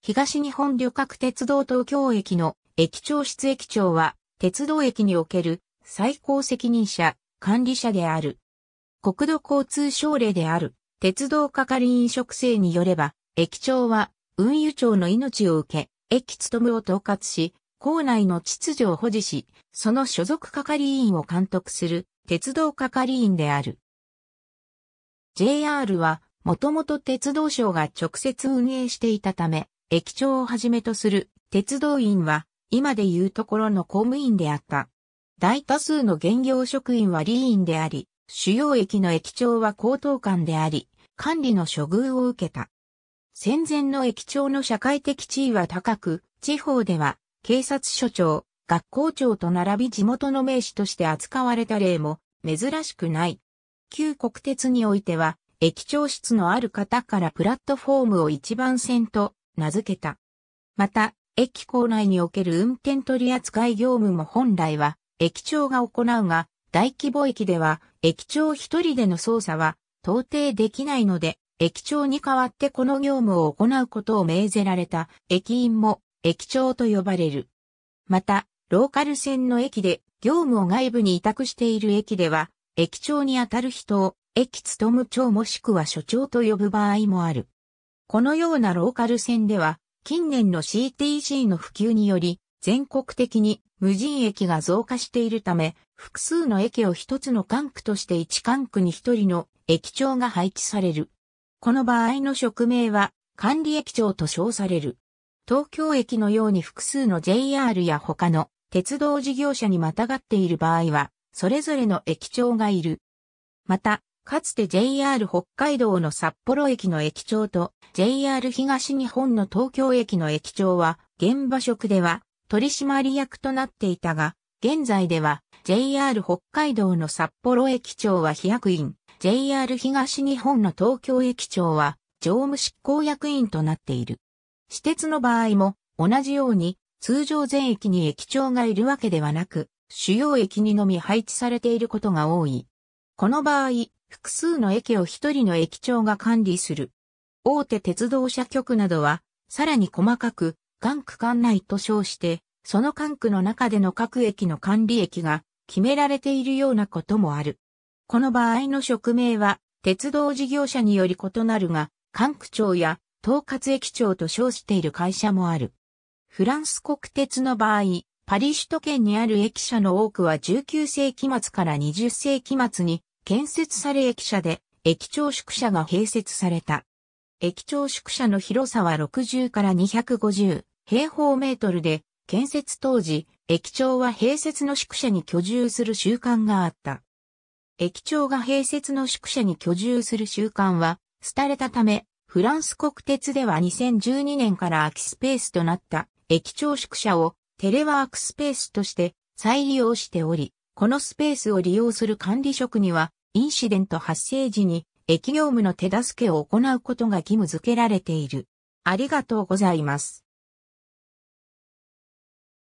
東日本旅客鉄道東京駅の駅長室駅長は、鉄道駅における最高責任者、管理者である。国土交通省令である、鉄道係員職制によれば、駅長は運輸庁の命を受け、駅務を統括し、校内の秩序を保持し、その所属係員を監督する鉄道係員である。JR は、もともと鉄道省が直接運営していたため、駅長をはじめとする鉄道員は今でいうところの公務員であった。大多数の現業職員は理員であり、主要駅の駅長は高等官であり、管理の処遇を受けた。戦前の駅長の社会的地位は高く、地方では警察署長、学校長と並び地元の名士として扱われた例も珍しくない。旧国鉄においては、駅長室のある方からプラットフォームを一番線と名付けた。また、駅構内における運転取扱い業務も本来は、駅長が行うが、大規模駅では、駅長一人での操作は、到底できないので、駅長に代わってこの業務を行うことを命ぜられた駅員も駅長と呼ばれる。また、ローカル線の駅で業務を外部に委託している駅では、駅長にあたる人を駅務長もしくは所長と呼ぶ場合もある。このようなローカル線では、近年の CTC の普及により、全国的に無人駅が増加しているため、複数の駅を一つの管区として一管区に一人の駅長が配置される。この場合の職名は管理駅長と称される。東京駅のように複数の JR や他の鉄道事業者にまたがっている場合は、それぞれの駅長がいる。また、かつて JR 北海道の札幌駅の駅長と JR 東日本の東京駅の駅長は現場職では取締役となっていたが、現在では JR 北海道の札幌駅長は飛躍員、JR 東日本の東京駅長は常務執行役員となっている。私鉄の場合も同じように通常全駅に駅長がいるわけではなく、主要駅にのみ配置されていることが多い。この場合、複数の駅を一人の駅長が管理する。大手鉄道社局などは、さらに細かく、管区管内と称して、その管区の中での各駅の管理駅が決められているようなこともある。この場合の職名は、鉄道事業者により異なるが、管区長や統括駅長と称している会社もある。フランス国鉄の場合、パリ首都圏にある駅舎の多くは19世紀末から20世紀末に建設され駅舎で、駅長宿舎が併設された。駅長宿舎の広さは60から250平方メートルで、建設当時、駅長は併設の宿舎に居住する習慣があった。駅長が併設の宿舎に居住する習慣は、廃れたため、フランス国鉄では2012年から空きスペースとなった駅長宿舎をテレワークスペースとして再利用しており、このスペースを利用する管理職にはインシデント発生時に駅業務の手助けを行うことが義務付けられている。ありがとうございます。